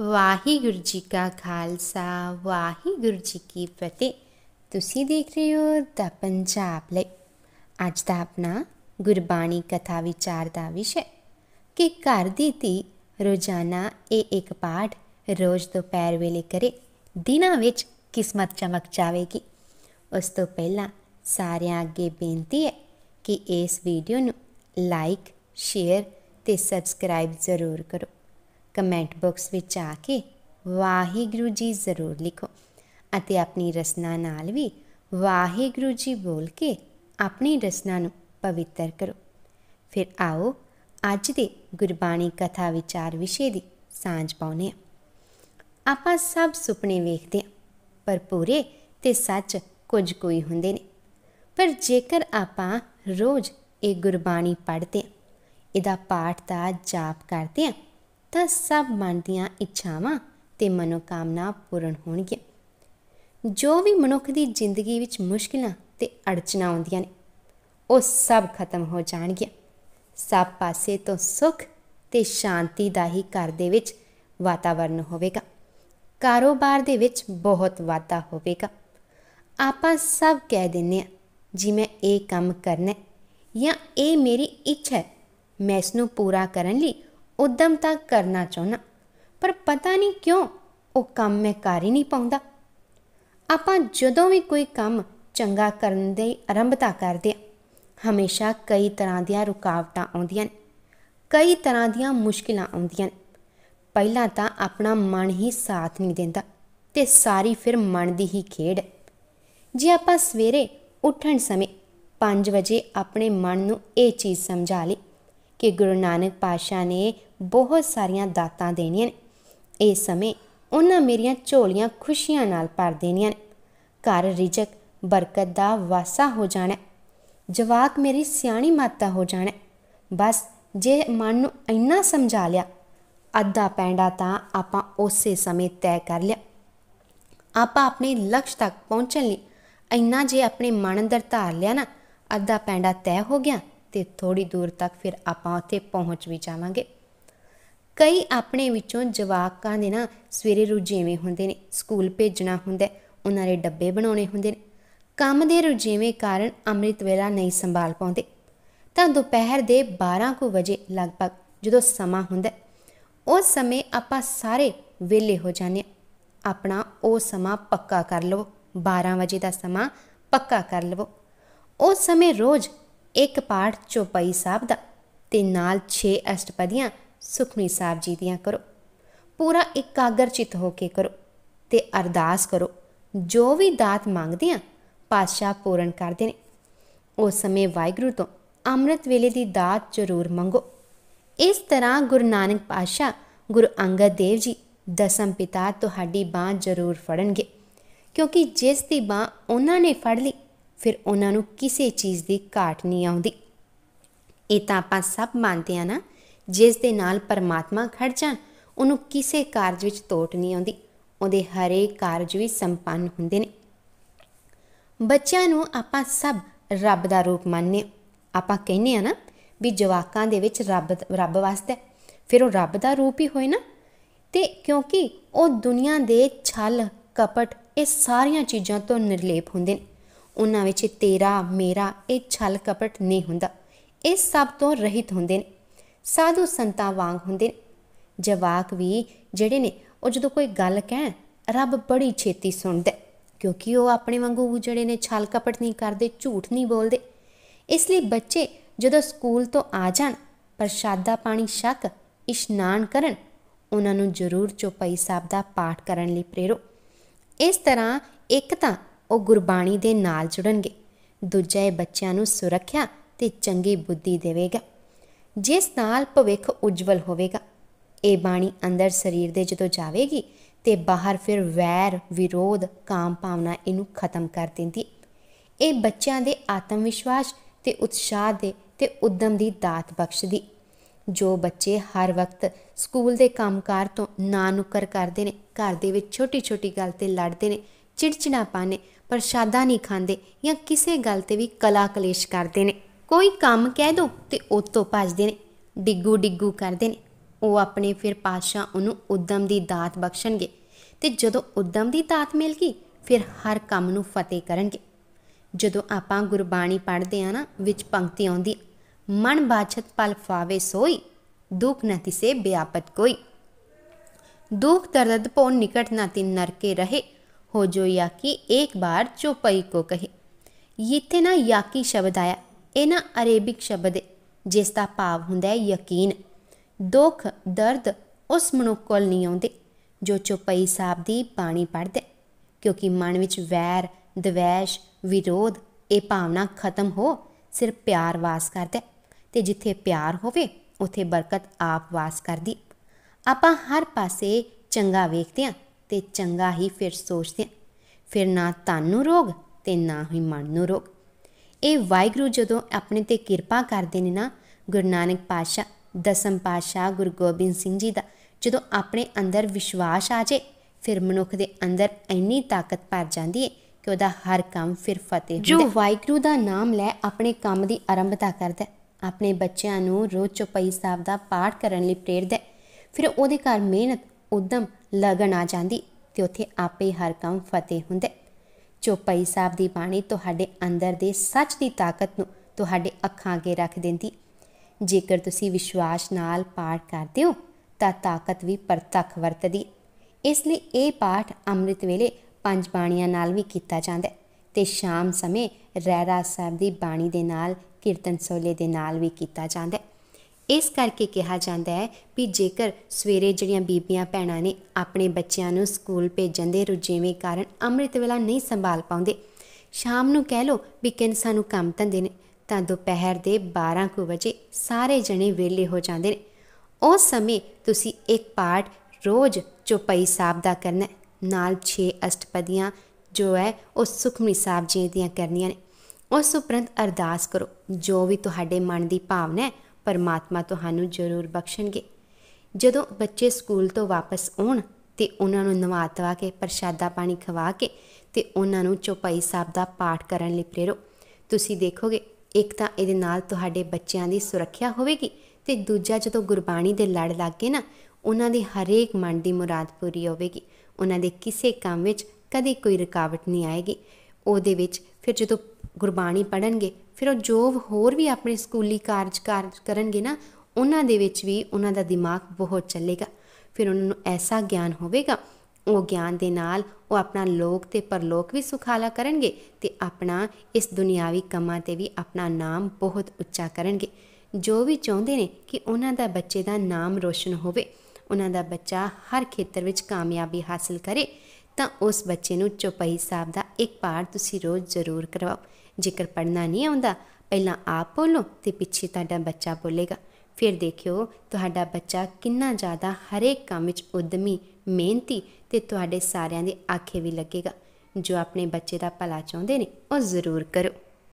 ਵਾਹਿਗੁਰੂ ਜੀ ਕਾ ਖਾਲਸਾ ਵਾਹਿਗੁਰੂ ਜੀ ਕੀ ਫਤਿਹ ਤੁਸੀਂ ਦੇਖ ਰਹੇ ਹੋ ਦਾ ਪੰਜਾਬ ਲਈ ਅੱਜ ਦਾ ਆਪਣਾ ਗੁਰਬਾਣੀ ਕਥਾ ਵਿਚਾਰ ਦਾ ਵਿਸ਼ਾ ਕਿ ਘਰ ਦੀ ਤੀ ਰੋਜ਼ਾਨਾ ਇਹ ਇੱਕ ਪਾਠ ਰੋਜ਼ ਦੁਪਹਿਰ ਵੇਲੇ ਕਰੇ ਦਿਨਾਂ ਵਿੱਚ ਕਿਸਮਤ ਚਮਕ ਜਾਵੇਗੀ ਉਸ ਤੋਂ ਪਹਿਲਾਂ ਸਾਰਿਆਂ ਅੱਗੇ ਬੇਨਤੀ ਹੈ ਕਿ ਇਸ ਵੀਡੀਓ ਨੂੰ ਲਾਈਕ ਸ਼ੇਅਰ ਤੇ ਸਬਸਕ੍ਰਾਈਬ ਜ਼ਰੂਰ ਕਰੋ ਕਮੈਂਟ ਬਾਕਸ ਵਿੱਚ ਆ ਕੇ ਵਾਹਿਗੁਰੂ ਜੀ ਜ਼ਰੂਰ ਲਿਖੋ ਅਤੇ ਆਪਣੀ ਰਸਨਾ ਨਾਲ ਵੀ ਵਾਹਿਗੁਰੂ ਜੀ ਬੋਲ ਕੇ ਆਪਣੀ ਰਸਨਾ ਨੂੰ ਪਵਿੱਤਰ ਕਰੋ ਫਿਰ ਆਓ ਅੱਜ ਦੇ ਗੁਰਬਾਣੀ ਕਥਾ ਵਿਚਾਰ ਵਿਸ਼ੇ ਦੀ ਸਾਂਝ ਪਾਉਨੇ ਆ ਆਪਾਂ ਸਭ ਸੁਪਨੇ ਵੇਖਦੇ ਆ ਪਰ ਪੂਰੇ ਤੇ ਸੱਚ ਕੁਝ ਕੋਈ ਹੁੰਦੇ ਨੇ ਪਰ ਜੇਕਰ ਆਪਾਂ ਰੋਜ਼ ਇਹ ਗੁਰਬਾਣੀ ਪੜ੍ਹਦੇ ਆ ਇਹਦਾ ਪਾਠ ਦਾ ਜਾਪ ਕਰਦੇ ਆ ਤਾਂ ਸਭ ਮਨ ਦੀਆਂ ਇੱਛਾਵਾਂ ਤੇ ਮਨੋਕਾਮਨਾ ਪੂਰਨ ਹੋਣਗੇ ਜੋ ਵੀ ਮਨੁੱਖ ਦੀ ਜ਼ਿੰਦਗੀ ਵਿੱਚ ਮੁਸ਼ਕਿਲਾਂ ਤੇ ਅੜਚਨਾ ਆਉਂਦੀਆਂ ਨੇ ਉਹ ਸਭ ਖਤਮ ਹੋ ਜਾਣਗੇ ਸਭ ਪਾਸੇ ਤੋਂ ਸੁਖ ਤੇ ਸ਼ਾਂਤੀ ਦਾ ਹੀ ਘਰ ਦੇ ਵਿੱਚ ਵਾਤਾਵਰਨ ਹੋਵੇਗਾ ਕਾਰੋਬਾਰ ਦੇ ਵਿੱਚ ਬਹੁਤ ਵਾਧਾ ਹੋਵੇਗਾ ਆਪਾਂ ਸਭ ਕਹਿ ਦਿੰਨੇ ਆ ਜੀ ਮੈਂ ਇਹ ਕੰਮ ਕਰਨਾ ਜਾਂ ਇਹ ਮੇਰੀ ਇੱਛਾ ਹੈ ਮੈਂ ਇਸ ਨੂੰ ਪੂਰਾ ਕਰਨ ਲਈ ਉਦਮ ਤਾਂ ਕਰਨਾ ਚਾਹਣਾ ਪਰ ਪਤਾ ਨਹੀਂ ਕਿਉਂ ਉਹ ਕੰਮ ਮੈਂ ਕਰ ਹੀ ਨਹੀਂ ਪਾਉਂਦਾ ਆਪਾਂ ਜਦੋਂ ਵੀ ਕੋਈ ਕੰਮ ਚੰਗਾ ਕਰਨ ਦੇ ਆਰੰਭਤਾ ਕਰਦੇ ਆ ਹਮੇਸ਼ਾ ਕਈ ਤਰ੍ਹਾਂ ਦੀਆਂ ਰੁਕਾਵਟਾਂ ਆਉਂਦੀਆਂ ਨੇ ਕਈ ਤਰ੍ਹਾਂ ਦੀਆਂ ਮੁਸ਼ਕਿਲਾਂ ਆਉਂਦੀਆਂ ਨੇ ਪਹਿਲਾਂ ਤਾਂ ਆਪਣਾ ਮਨ ਹੀ ਸਾਥ ਨਹੀਂ ਦਿੰਦਾ ਤੇ ਸਾਰੀ ਫਿਰ ਮਨ ਦੀ ਹੀ ਖੇਡ ਜੇ ਆਪਾਂ ਸਵੇਰੇ ਉੱਠਣ ਸਮੇਂ 5 ਵਜੇ ਆਪਣੇ ਮਨ ਨੂੰ ਇਹ ਚੀਜ਼ ਸਮਝਾ ਲਈ ਕਿ ਗੁਰੂ ਨਾਨਕ ਪਾਸ਼ਾ ਨੇ ਬਹੁਤ ਸਾਰੀਆਂ ਦਾਤਾਂ ਦੇਣੀਆਂ ਨੇ ਇਸ ਸਮੇਂ ਉਹਨਾਂ ਮੇਰੀਆਂ ਝੋਲੀਆਂ ਖੁਸ਼ੀਆਂ ਨਾਲ ਭਰ ਦੇਣੀਆਂ ਨੇ ਘਰ ਰਿਜਕ ਬਰਕਤ ਦਾ ਵਾਸਾ ਹੋ ਜਾਣਾ ਜਵਾਕ ਮੇਰੀ ਸਿਆਣੀ ਮਾਤਾ ਹੋ ਜਾਣਾ ਬਸ ਜੇ ਮਨ ਨੂੰ ਇੰਨਾ ਸਮਝਾ ਲਿਆ ਅੱਧਾ ਪੈਂਡਾ ਤਾਂ ਆਪਾਂ ਉਸੇ ਸਮੇਂ ਤੈਅ ਕਰ ਲਿਆ ਆਪਾਂ ਆਪਣੇ ਲਕਸ਼ ਤੱਕ ਪਹੁੰਚਣ ਲਈ ਇੰਨਾ ਜੇ ਆਪਣੇ ਮਨ ਅੰਦਰ ਧਾਰ ਲਿਆ ਨਾ ਅੱਧਾ ਪੈਂਡਾ ਤੈਅ ਹੋ ਗਿਆ ਤੇ ਥੋੜੀ ਦੂਰ ਤੱਕ ਫਿਰ ਆਪਾਂ ਉੱਥੇ ਪਹੁੰਚ ਵੀ ਜਾਵਾਂਗੇ ਕਈ ਆਪਣੇ ਵਿੱਚੋਂ ਜਵਾਕਾਂ ਦੇ ਨਾ ਸਵੇਰੇ ਰੁਝੇਵੇਂ ਹੁੰਦੇ ਨੇ ਸਕੂਲ ਭੇਜਣਾ ਹੁੰਦਾ ਉਹਨਾਂ ਦੇ ਡੱਬੇ ਬਣਾਉਣੇ ਹੁੰਦੇ ਨੇ ਕੰਮ ਦੇ ਰੁਝੇਵੇਂ ਕਾਰਨ ਅੰਮ੍ਰਿਤ ਵੇਲਾ ਨਹੀਂ ਸੰਭਾਲ ਪਾਉਂਦੇ ਤਾਂ ਦੁਪਹਿਰ ਦੇ 12 ਕੁ ਵਜੇ ਲਗਭਗ ਜਦੋਂ ਸਮਾਂ ਹੁੰਦਾ ਉਸ ਸਮੇਂ ਆਪਾਂ ਸਾਰੇ ਵਿਹਲੇ ਹੋ ਜਾਂਦੇ ਆਪਣਾ ਉਹ ਸਮਾਂ ਪੱਕਾ ਕਰ ਲਵੋ 12 ਵਜੇ ਦਾ ਸਮਾਂ ਪੱਕਾ ਕਰ ਲਵੋ ਉਸ ਸਮੇਂ ਰੋਜ਼ ਇੱਕ ਪਾਠ ਚੋਪਈ ਸਾਹਿਬ ਦਾ ਤੇ ਨਾਲ 6 ਅਸ਼ਟਪਦੀਆਂ ਸੁਖਮਨੀ ਸਾਹਿਬ ਜੀ ਦੀਆਂ ਕਰੋ ਪੂਰਾ ਇਕਾਗਰ ਚਿਤ ਹੋ ਕੇ ਕਰੋ ਤੇ ਅਰਦਾਸ ਕਰੋ ਜੋ ਵੀ ਦਾਤ ਮੰਗਦੇ ਆ ਪਾਤਸ਼ਾਹ ਪੂਰਨ ਕਰਦੇ ਨੇ ਉਸ ਸਮੇਂ ਵਾਹਿਗੁਰੂ ਤੋਂ ਅੰਮ੍ਰਿਤ ਵੇਲੇ ਦੀ ਦਾਤ ਜ਼ਰੂਰ ਮੰਗੋ ਇਸ ਤਰ੍ਹਾਂ ਗੁਰੂ ਨਾਨਕ ਪਾਤਸ਼ਾਹ ਗੁਰੂ ਅੰਗਦ ਦੇਵ ਜੀ ਦਸਮ ਪਿਤਾ ਤੁਹਾਡੀ ਬਾਹ ਜ਼ਰੂਰ ਫੜਨਗੇ ਕਿਉਂਕਿ ਜਿਸ ਦੀ ਬਾਹ ਉਹਨਾਂ ਨੇ ਫੜ ਲਈ ਫਿਰ ਉਹਨਾਂ ਨੂੰ ਕਿਸੇ ਚੀਜ਼ ਦੀ ਘਾਟ ਨਹੀਂ ਆਉਂਦੀ ਇਹ ਤਾਂ ਆਪਾਂ ਸਭ ਮੰਨਦੇ ਆ ਨਾ ਜਿਸ ਦੇ ਨਾਲ ਪਰਮਾਤਮਾ ਖੜ ਜਾਣ ਉਹਨੂੰ ਕਿਸੇ ਕਾਰਜ ਵਿੱਚ ਤੋਟ ਨਹੀਂ ਆਉਂਦੀ ਉਹਦੇ ਹਰੇਕ ਕਾਰਜ ਵੀ ਸੰਪੰਨ ਹੁੰਦੇ ਨੇ ਬੱਚਿਆਂ ਨੂੰ ਆਪਾਂ ਸਭ ਰੱਬ ਦਾ ਰੂਪ ਮੰਨਨੇ ਆਪਾਂ ਕਹਿੰਨੇ ਆ ਨਾ ਵੀ ਜਵਾਕਾਂ ਦੇ ਵਿੱਚ ਰੱਬ ਰੱਬ ਵਾਸਤੇ ਫਿਰ ਉਹ ਰੱਬ ਦਾ ਰੂਪ ਹੀ ਹੋਏ ਨਾ ਤੇ ਕਿਉਂਕਿ ਉਹ ਦੁਨੀਆ ਦੇ ਛਲ ਕਪਟ ਇਹ ਸਾਰੀਆਂ ਚੀਜ਼ਾਂ ਤੋਂ ਨਿਰਲੇਪ ਹੁੰਦੇ ਨੇ ਉਹਨਾਂ ਵਿੱਚ ਤੇਰਾ ਮੇਰਾ ਇਹ ਛਲ ਕਪਟ ਨਹੀਂ ਹੁੰਦਾ ਇਹ ਸਭ ਤੋਂ ਰਹਿਤ ਹੁੰਦੇ ਨੇ ਸਾਧੂ ਸੰਤਾਂ ਵਾਂਗ ਹੁੰਦੇ ਨੇ ਜਵਾਕ ਵੀ ਜਿਹੜੇ ਨੇ ਉਹ ਜਦੋਂ ਕੋਈ ਗੱਲ ਕਹਿਣ ਰੱਬ ਬੜੀ ਛੇਤੀ ਸੁਣਦਾ ਕਿਉਂਕਿ ਉਹ ਆਪਣੇ ਵਾਂਗੂ ਜਿਹੜੇ ਨੇ ਛਲ ਕਪਟ ਨਹੀਂ ਕਰਦੇ ਝੂਠ ਨਹੀਂ ਬੋਲਦੇ ਇਸ ਲਈ ਬੱਚੇ ਜਦੋਂ ਸਕੂਲ ਤੋਂ ਆ ਜਾਣ ਪ੍ਰਸ਼ਾਦਾ ਪਾਣੀ ਛਕ ਇਸ਼ਨਾਨ ਕਰਨ ਉਹਨਾਂ ਨੂੰ ਜ਼ਰੂਰ ਚੋਪਈ ਸਾਹਿਬ ਦਾ ਪਾਠ ਕਰਨ ਲਈ ਪ੍ਰੇਰੋ ਇਸ ਤਰ੍ਹਾਂ ਇੱਕ ਤਾਂ ਉਹ ਗੁਰਬਾਣੀ ਦੇ ਨਾਲ ਜੁੜਨਗੇ ਦੂਜਾ ਇਹ ਬੱਚਿਆਂ ਨੂੰ ਸੁਰੱਖਿਆ ਤੇ ਚੰਗੀ ਬੁੱਧੀ ਦੇਵੇਗਾ ਜਿਸ ਨਾਲ ਭਵਿੱਖ ਉਜਵਲ ਹੋਵੇਗਾ ਇਹ ਬਾਣੀ ਅੰਦਰ ਸਰੀਰ ਦੇ ਜਦੋਂ ਜਾਵੇਗੀ ਤੇ ਬਾਹਰ ਫਿਰ ਵੈਰ ਵਿਰੋਧ ਕਾਮ ਭਾਵਨਾ ਇਹਨੂੰ ਖਤਮ ਕਰ ਦਿੰਦੀ ਇਹ ਬੱਚਿਆਂ ਦੇ ਆਤਮ ਵਿਸ਼ਵਾਸ ਤੇ ਉਤਸ਼ਾਹ ਦੇ ਤੇ ਉਦਮ ਦੀ ਦਾਤ ਬਖਸ਼ਦੀ ਜੋ ਬੱਚੇ ਹਰ ਵਕਤ ਸਕੂਲ ਦੇ ਕੰਮਕਾਰ ਤੋਂ ਨਾ ਨੁਕਰ ਕਰਦੇ ਨੇ ਘਰ ਦੇ ਵਿੱਚ ਛੋਟੀ-ਛੋਟੀ ਗੱਲ ਤੇ ਲੜਦੇ ਨੇ ਚਿੜਚਿਣਾ ਪਾਣੇ ਪ੍ਰਸ਼ਾਦਾ ਨਹੀਂ ਖਾਂਦੇ ਜਾਂ ਕਿਸੇ ਗੱਲ ਤੇ ਵੀ ਕਲਾ ਕਲੇਸ਼ ਕਰਦੇ ਨੇ ਕੋਈ ਕੰਮ ਕਹਿ ਦੋ ਤੇ ਉਹ ਤੋਂ ਭੱਜਦੇ ਨੇ ਡਿੱਗੂ ਡਿੱਗੂ ਕਰਦੇ ਨੇ ਉਹ ਆਪਣੇ ਫਿਰ ਪਾਸ਼ਾ ਉਹਨੂੰ ਉਦਮ ਦੀ ਦਾਤ ਬਖਸ਼ਣਗੇ ਤੇ ਜਦੋਂ ਉਦਮ ਦੀ ਦਾਤ ਮਿਲ ਗਈ ਫਿਰ ਹਰ ਕੰਮ ਨੂੰ ਫਤਿਹ ਕਰਨਗੇ ਜਦੋਂ ਆਪਾਂ ਗੁਰਬਾਣੀ ਪੜ੍ਹਦੇ ਆ ਨਾ ਵਿੱਚ ਪੰਕਤੀ ਆਉਂਦੀ ਮਨ ਬਾਛਤ ਪਲ ਫਾਵੇ ਸੋਈ ਦੁੱਖ ਨਾ ਤਿਸੇ ਬਿਆਪਤ ਕੋਈ ਦੁੱਖ ਦਰਦ ਪੋਂ ਨਿਕਟ ਨਾ ਤਿੰਨਰ ਨਰਕੇ ਰਹੇ जो याकी एक बार चौपाई को कहे ਇੱਥੇ ਨਾ ਯਾਕੀ ਸ਼ਬਦ ਆਇਆ ਇਹ ना ਅਰੇਬਿਕ ਸ਼ਬਦ है ਜਿਸ ਦਾ ਭਾਵ ਹੁੰਦਾ ਹੈ ਯਕੀਨ ਦੁੱਖ ਦਰਦ ਉਸ ਮਨੁੱਖ ਕੋਲ ਨਹੀਂ ਆਉਂਦੇ ਜੋ ਚੁਪਈ ਸਾਹਿਬ ਦੀ ਬਾਣੀ ਪੜ੍ਹਦਾ ਕਿਉਂਕਿ ਮਨ ਵਿੱਚ ਵੈਰ ਦਵੇਸ਼ ਵਿਰੋਧ ਇਹ ਭਾਵਨਾ ਖਤਮ ਹੋ ਸਿਰ ਪਿਆਰ ਵਾਸ ਕਰਦਾ ਤੇ ਜਿੱਥੇ ਪਿਆਰ ਹੋਵੇ ਉਥੇ ਬਰਕਤ ਆਪ ਵਾਸ ਕਰਦੀ ਆਪਾਂ ਹਰ ਪਾਸੇ ਚੰਗਾ ਵੇਖਦੇ ਆਂ ਤੇ ਚੰਗਾ ਹੀ ਫਿਰ ਸੋਚਦੇ ਫਿਰ ਨਾ ਤਨ ਨੂੰ ਰੋਗ ਤੇ ਨਾ ਹੀ ਮਨ ਨੂੰ ਰੋਗ ਇਹ ਵਾਹਿਗੁਰੂ ਜਦੋਂ ਆਪਣੇ ਤੇ ਕਿਰਪਾ ਕਰਦੇ ਨੇ ਨਾ ਗੁਰੂ ਨਾਨਕ ਪਾਸ਼ਾ ਦਸਮ ਪਾਸ਼ਾ ਗੁਰੂ ਗੋਬਿੰਦ ਸਿੰਘ ਜੀ ਦਾ ਜਦੋਂ ਆਪਣੇ ਅੰਦਰ ਵਿਸ਼ਵਾਸ ਆ ਜੇ ਫਿਰ ਮਨੁੱਖ ਦੇ ਅੰਦਰ ਇੰਨੀ ਤਾਕਤ ਭਰ ਜਾਂਦੀ ਹੈ ਕਿ ਉਹਦਾ ਹਰ ਕੰਮ ਫਿਰ ਫਤਿਹ ਜੋ ਵਾਹਿਗੁਰੂ ਦਾ ਨਾਮ ਲੈ ਆਪਣੇ ਕੰਮ ਦੀ ਆਰੰਭਤਾ ਕਰਦਾ ਆਪਣੇ ਬੱਚਿਆਂ ਨੂੰ ਰੋਜ਼ ਚੁਪਈ ਸਾਹਿਬ ਦਾ ਪਾਠ ਕਰਨ ਲਈ ਪ੍ਰੇਰਦਾ ਫਿਰ ਉਹਦੇ ਘਰ ਮਿਹਨਤ ਉਦਮ ਲਗਨ ਆ ਜਾਂਦੀ ਤੇ ਉੱਥੇ ਆਪੇ ਹਰ ਕੰਮ ਫਤਿਹ ਹੁੰਦਾ ਚੋਪਈ ਸਾਹਿਬ ਦੀ ਬਾਣੀ ਤੁਹਾਡੇ ਅੰਦਰ ਦੇ ਸੱਚ ਦੀ ਤਾਕਤ ਨੂੰ ਤੁਹਾਡੇ ਅੱਖਾਂ ਅੱਗੇ ਰੱਖ ਦਿੰਦੀ ਜੇਕਰ ਤੁਸੀਂ ਵਿਸ਼ਵਾਸ ਨਾਲ ਪਾਠ ਕਰਦੇ ਹੋ ਤਾਂ ਤਾਕਤ ਵੀ ਪ੍ਰਤੱਖ ਵਰਤਦੀ ਇਸ ਲਈ ਇਹ ਪਾਠ ਅੰਮ੍ਰਿਤ ਵੇਲੇ ਪੰਜ ਬਾਣੀਆਂ ਨਾਲ ਵੀ ਕੀਤਾ ਜਾਂਦਾ ਤੇ ਸ਼ਾਮ ਸਮੇਂ ਰਹਿਰਾ ਸਾਹਿਬ ਦੀ ਬਾਣੀ ਦੇ ਨਾਲ ਕੀਰਤਨ ਸੋਲੇ ਦੇ ਨਾਲ ਵੀ ਕੀਤਾ ਜਾਂਦਾ ਇਸ ਕਰਕੇ ਕਿਹਾ ਜਾਂਦਾ ਹੈ ਵੀ ਜੇਕਰ ਸਵੇਰੇ ਜਿਹੜੀਆਂ ਬੀਬੀਆਂ ਭੈਣਾਂ ਨੇ ਆਪਣੇ ਬੱਚਿਆਂ ਨੂੰ ਸਕੂਲ ਭੇਜਣ ਦੇ ਰੁਝੇਵੇਂ ਕਾਰਨ ਅੰਮ੍ਰਿਤ ਵੇਲਾ ਨਹੀਂ ਸੰਭਾਲ ਪਾਉਂਦੇ ਸ਼ਾਮ ਨੂੰ ਕਹਿ ਲੋ ਵੀ ਕਿੰਨ ਸਾਨੂੰ ਕੰਮ ਧੰਦੇ ਨੇ ਤਾਂ ਦੁਪਹਿਰ ਦੇ 12 ਕੁ ਵਜੇ ਸਾਰੇ ਜਣੇ ਵਿਹਲੇ ਹੋ ਜਾਂਦੇ ਨੇ ਉਸ ਸਮੇਂ ਤੁਸੀਂ ਇੱਕ ਪਾਠ ਰੋਜ਼ ਚੁਪਈ ਸਾਹਿਬ ਦਾ ਕਰਨਾ ਨਾਲ 6 ਅਸ਼ਟਪਦੀਆਂ ਜੋ ਹੈ ਉਹ ਸੁਖਮਨੀ ਸਾਹਿਬ ਜੀ ਦੀਆਂ ਕਰਨੀਆਂ ਨੇ ਉਸ ਉਪਰੰਤ ਅਰਦਾਸ ਕਰੋ ਜੋ ਵੀ ਤੁਹਾਡੇ ਮਨ ਦੀ ਭਾਵਨਾ ਹੈ ਪਰਮਾਤਮਾ ਤੁਹਾਨੂੰ ਜ਼ਰੂਰ ਬਖਸ਼ਣਗੇ ਜਦੋਂ ਬੱਚੇ ਸਕੂਲ ਤੋਂ ਵਾਪਸ ਆਉਣ ਤੇ ਉਹਨਾਂ ਨੂੰ ਨਵਾਤਵਾ ਕੇ ਪ੍ਰਸ਼ਾਦਾ ਪਾਣੀ ਖਵਾ ਕੇ ਤੇ ਉਹਨਾਂ ਨੂੰ ਚੁਪਈ ਸਾਹਿਬ ਦਾ ਪਾਠ ਕਰਨ ਲਈ ਪ੍ਰੇਰੋ ਤੁਸੀਂ ਦੇਖੋਗੇ ਇੱਕ ਤਾਂ ਇਹਦੇ ਨਾਲ ਤੁਹਾਡੇ ਬੱਚਿਆਂ ਦੀ ਸੁਰੱਖਿਆ ਹੋਵੇਗੀ ਤੇ ਦੂਜਾ ਜਦੋਂ ਗੁਰਬਾਣੀ ਦੇ ਲੜ ਲੱਗੇ ਨਾ ਉਹਨਾਂ ਦੀ ਹਰੇਕ ਮਨ ਦੀ ਮੁਰਾਦ ਪੂਰੀ ਹੋਵੇਗੀ ਉਹਨਾਂ ਦੇ ਕਿਸੇ ਕੰਮ ਵਿੱਚ ਕਦੇ ਕੋਈ ਰੁਕਾਵਟ ਨਹੀਂ ਆਏਗੀ ਉਹਦੇ ਵਿੱਚ ਫਿਰ ਜਦੋਂ ਗੁਰਬਾਣੀ ਪੜਨਗੇ ਫਿਰ ਉਹ ਜੋ ਹੋਰ ਵੀ ਆਪਣੇ ਸਕੂਲੀ ਕਾਰਜ ਕਾਰਜ ਕਰਨਗੇ ਨਾ ਉਹਨਾਂ ਦੇ ਵਿੱਚ ਵੀ ਉਹਨਾਂ ਦਾ ਦਿਮਾਗ ਬਹੁਤ ਚੱਲੇਗਾ ਫਿਰ ਉਹਨਾਂ ਨੂੰ ਐਸਾ ਗਿਆਨ ਹੋਵੇਗਾ ਉਹ ਗਿਆਨ ਦੇ ਨਾਲ ਉਹ ਆਪਣਾ ਲੋਕ ਤੇ ਪਰਲੋਕ ਵੀ ਸੁਖਾਲਾ ਕਰਨਗੇ ਤੇ ਆਪਣਾ ਇਸ ਦੁਨਿਆਵੀ ਕੰਮਾਂ ਤੇ ਵੀ ਆਪਣਾ ਨਾਮ ਬਹੁਤ ਉੱਚਾ ਕਰਨਗੇ ਜੋ ਵੀ ਚਾਹੁੰਦੇ ਨੇ ਕਿ ਉਹਨਾਂ ਦਾ ਬੱਚੇ ਦਾ ਨਾਮ ਰੋਸ਼ਨ ਹੋਵੇ ਉਹਨਾਂ ਦਾ ਬੱਚਾ ਹਰ ਖੇਤਰ ਵਿੱਚ ਕਾਮਯਾਬੀ ਹਾਸਲ ਕਰੇ ਤਾਂ ਉਸ ਬੱਚੇ ਨੂੰ ਚੁਪਈ ਸਾਹਿਬ ਦਾ ਇੱਕ ਪਾਠ ਤੁਸੀਂ ਰੋਜ਼ ਜ਼ਰੂਰ ਕਰਵਾਓ ਜੇਕਰ ਪੜਨਾ ਨਹੀਂ ਆਉਂਦਾ ਪਹਿਲਾਂ ਆਪ ਬੋਲੋ ਤੇ ਪਿੱਛੇ ਤੁਹਾਡਾ ਬੱਚਾ ਬੋਲੇਗਾ ਫਿਰ ਦੇਖਿਓ ਤੁਹਾਡਾ ਬੱਚਾ ਕਿੰਨਾ ਜ਼ਿਆਦਾ ਹਰੇਕ ਕੰਮ ਵਿੱਚ ਉਦਮੀ ਮਿਹਨਤੀ ਤੇ ਤੁਹਾਡੇ ਸਾਰਿਆਂ ਦੇ ਆਖੇ ਵੀ ਲੱਗੇਗਾ ਜੋ ਆਪਣੇ ਬੱਚੇ ਦਾ ਭਲਾ ਚਾਹੁੰਦੇ ਨੇ ਉਹ ਜ਼ਰੂਰ ਕਰੋ